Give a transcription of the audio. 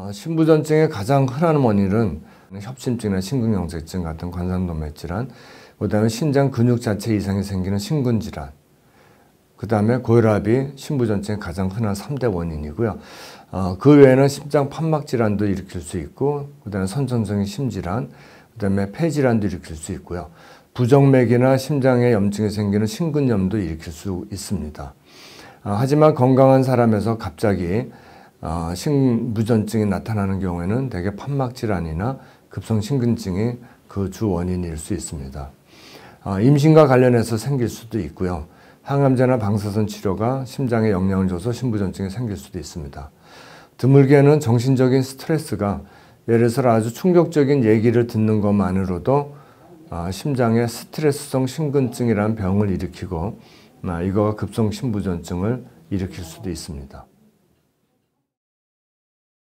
어, 신부전증의 가장 흔한 원인은 협심증이나 심근경색증 같은 관상동맥 질환, 그 다음에 신장 근육 자체 이상이 생기는 심근 질환, 그 다음에 고혈압이 신부전증의 가장 흔한 3대 원인이고요. 어, 그 외에는 심장 판막 질환도 일으킬 수 있고, 그 다음에 선천성의 심질환, 그 다음에 폐질환도 일으킬 수 있고요. 부정맥이나 심장에 염증이 생기는 심근염도 일으킬 수 있습니다. 어, 하지만 건강한 사람에서 갑자기 어, 아, 식무전증이 나타나는 경우에는 대개 판막 질환이나 급성 심근증이 그 주 원인일 수 있습니다. 어, 임신과 관련해서 생길 수도 있고요. 항암제나 방사선 치료가 심장에 영향을 줘서 심부전증이 생길 수도 있습니다. 드물게는 정신적인 스트레스가 예를 들어 아주 충격적인 얘기를 듣는 것만으로도 어, 심장에 스트레스성 심근증이라는 병을 일으키고 어, 이거가 급성 심부전증을 일으킬 수도 있습니다.